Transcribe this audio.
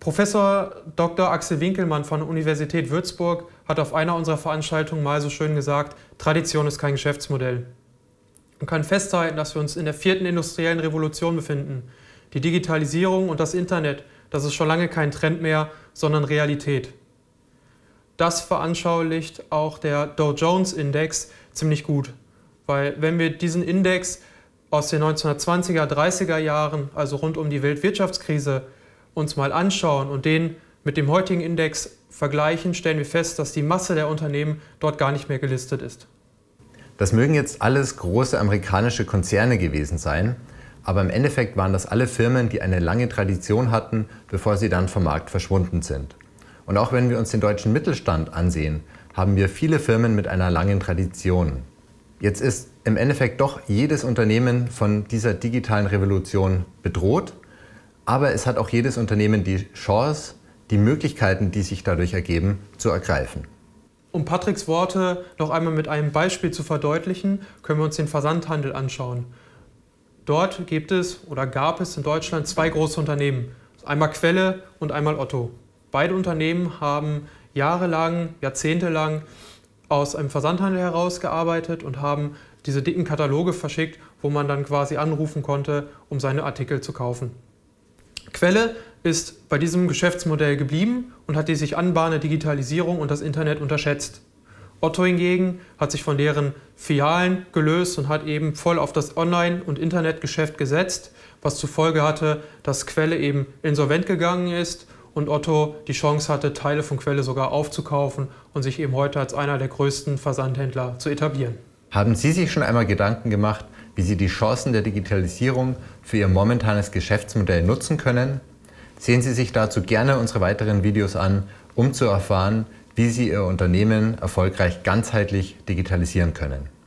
Professor Dr. Axel Winkelmann von der Universität Würzburg hat auf einer unserer Veranstaltungen mal so schön gesagt, Tradition ist kein Geschäftsmodell. Man kann festhalten, dass wir uns in der vierten industriellen Revolution befinden. Die Digitalisierung und das Internet, das ist schon lange kein Trend mehr, sondern Realität. Das veranschaulicht auch der Dow Jones Index ziemlich gut, weil wenn wir diesen Index aus den 1920er, 30er Jahren, also rund um die Weltwirtschaftskrise, uns mal anschauen und den mit dem heutigen Index vergleichen, stellen wir fest, dass die Masse der Unternehmen dort gar nicht mehr gelistet ist. Das mögen jetzt alles große amerikanische Konzerne gewesen sein, aber im Endeffekt waren das alle Firmen, die eine lange Tradition hatten, bevor sie dann vom Markt verschwunden sind. Und auch wenn wir uns den deutschen Mittelstand ansehen, haben wir viele Firmen mit einer langen Tradition. Jetzt ist im Endeffekt doch jedes Unternehmen von dieser digitalen Revolution bedroht aber es hat auch jedes Unternehmen die Chance, die Möglichkeiten, die sich dadurch ergeben, zu ergreifen. Um Patricks Worte noch einmal mit einem Beispiel zu verdeutlichen, können wir uns den Versandhandel anschauen. Dort gibt es oder gab es in Deutschland zwei große Unternehmen, einmal Quelle und einmal Otto. Beide Unternehmen haben jahrelang, jahrzehntelang aus einem Versandhandel herausgearbeitet und haben diese dicken Kataloge verschickt, wo man dann quasi anrufen konnte, um seine Artikel zu kaufen. Quelle ist bei diesem Geschäftsmodell geblieben und hat die sich anbahnende Digitalisierung und das Internet unterschätzt. Otto hingegen hat sich von deren Filialen gelöst und hat eben voll auf das Online- und Internetgeschäft gesetzt, was zur Folge hatte, dass Quelle eben insolvent gegangen ist und Otto die Chance hatte, Teile von Quelle sogar aufzukaufen und sich eben heute als einer der größten Versandhändler zu etablieren. Haben Sie sich schon einmal Gedanken gemacht, wie Sie die Chancen der Digitalisierung für Ihr momentanes Geschäftsmodell nutzen können, sehen Sie sich dazu gerne unsere weiteren Videos an, um zu erfahren, wie Sie Ihr Unternehmen erfolgreich ganzheitlich digitalisieren können.